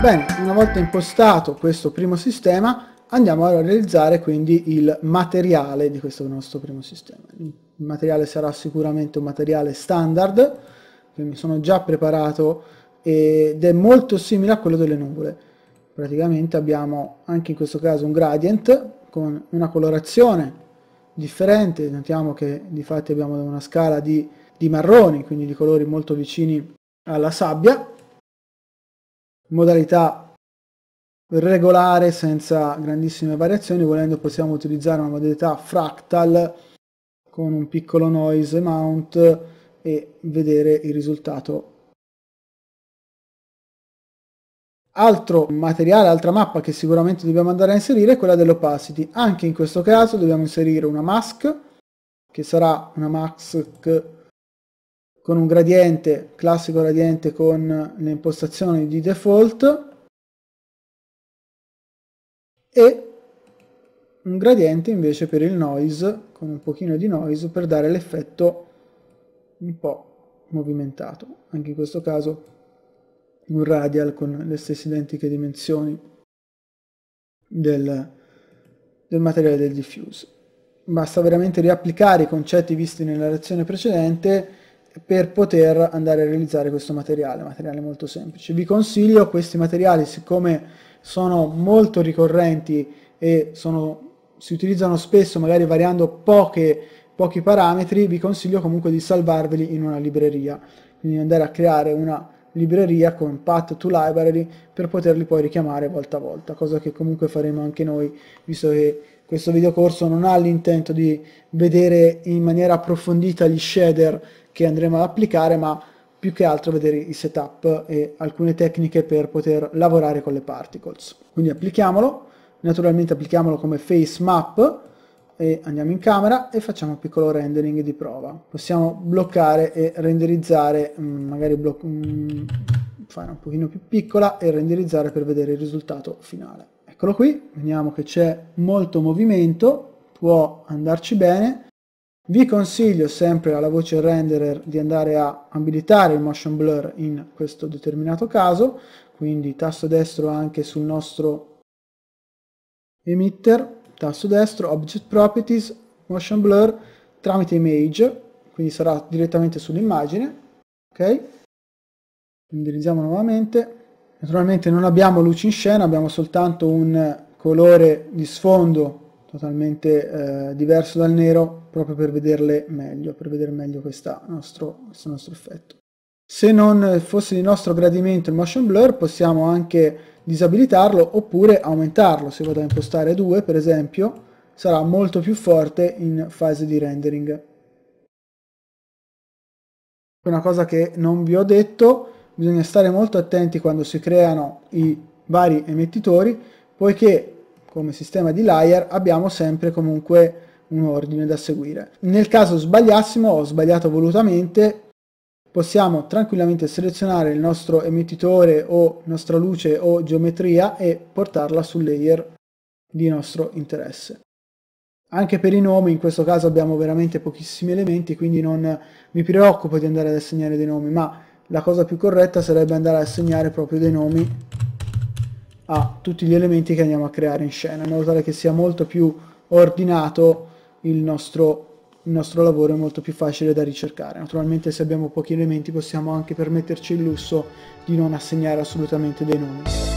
Bene, una volta impostato questo primo sistema, andiamo a realizzare quindi il materiale di questo nostro primo sistema. Il materiale sarà sicuramente un materiale standard, che mi sono già preparato ed è molto simile a quello delle nuvole. Praticamente abbiamo anche in questo caso un gradient con una colorazione differente, notiamo che di fatti abbiamo una scala di, di marroni, quindi di colori molto vicini alla sabbia, modalità regolare senza grandissime variazioni, volendo possiamo utilizzare una modalità fractal con un piccolo noise mount e vedere il risultato. Altro materiale, altra mappa che sicuramente dobbiamo andare a inserire è quella dell'opacity. Anche in questo caso dobbiamo inserire una mask che sarà una mask con un gradiente, classico gradiente con le impostazioni di default e un gradiente invece per il noise, con un pochino di noise per dare l'effetto un po' movimentato. Anche in questo caso un radial con le stesse identiche dimensioni del, del materiale del diffuse. Basta veramente riapplicare i concetti visti nella lezione precedente per poter andare a realizzare questo materiale, materiale molto semplice. Vi consiglio questi materiali siccome sono molto ricorrenti e sono, si utilizzano spesso magari variando poche, pochi parametri, vi consiglio comunque di salvarveli in una libreria, quindi andare a creare una libreria con path to library per poterli poi richiamare volta a volta, cosa che comunque faremo anche noi, visto che questo videocorso non ha l'intento di vedere in maniera approfondita gli shader che andremo ad applicare, ma più che altro vedere i setup e alcune tecniche per poter lavorare con le particles. Quindi applichiamolo, naturalmente applichiamolo come face map e andiamo in camera e facciamo un piccolo rendering di prova. Possiamo bloccare e renderizzare, mm, magari mm, fare un pochino più piccola e renderizzare per vedere il risultato finale. Eccolo qui, vediamo che c'è molto movimento, può andarci bene, vi consiglio sempre alla voce renderer di andare a abilitare il motion blur in questo determinato caso, quindi tasto destro anche sul nostro emitter, tasto destro, object properties, motion blur, tramite image, quindi sarà direttamente sull'immagine, ok? Indirizziamo nuovamente. Naturalmente non abbiamo luci in scena, abbiamo soltanto un colore di sfondo totalmente eh, diverso dal nero proprio per vederle meglio, per vedere meglio questa nostro, questo nostro effetto. Se non eh, fosse di nostro gradimento il motion blur possiamo anche disabilitarlo oppure aumentarlo, se vado a impostare 2 per esempio sarà molto più forte in fase di rendering. Una cosa che non vi ho detto, bisogna stare molto attenti quando si creano i vari emettitori poiché come sistema di layer abbiamo sempre comunque un ordine da seguire. Nel caso sbagliassimo o sbagliato volutamente possiamo tranquillamente selezionare il nostro emettitore o nostra luce o geometria e portarla sul layer di nostro interesse. Anche per i nomi, in questo caso abbiamo veramente pochissimi elementi, quindi non mi preoccupo di andare ad assegnare dei nomi, ma la cosa più corretta sarebbe andare ad assegnare proprio dei nomi a tutti gli elementi che andiamo a creare in scena, in modo tale che sia molto più ordinato il nostro, il nostro lavoro, è molto più facile da ricercare. Naturalmente se abbiamo pochi elementi possiamo anche permetterci il lusso di non assegnare assolutamente dei nomi.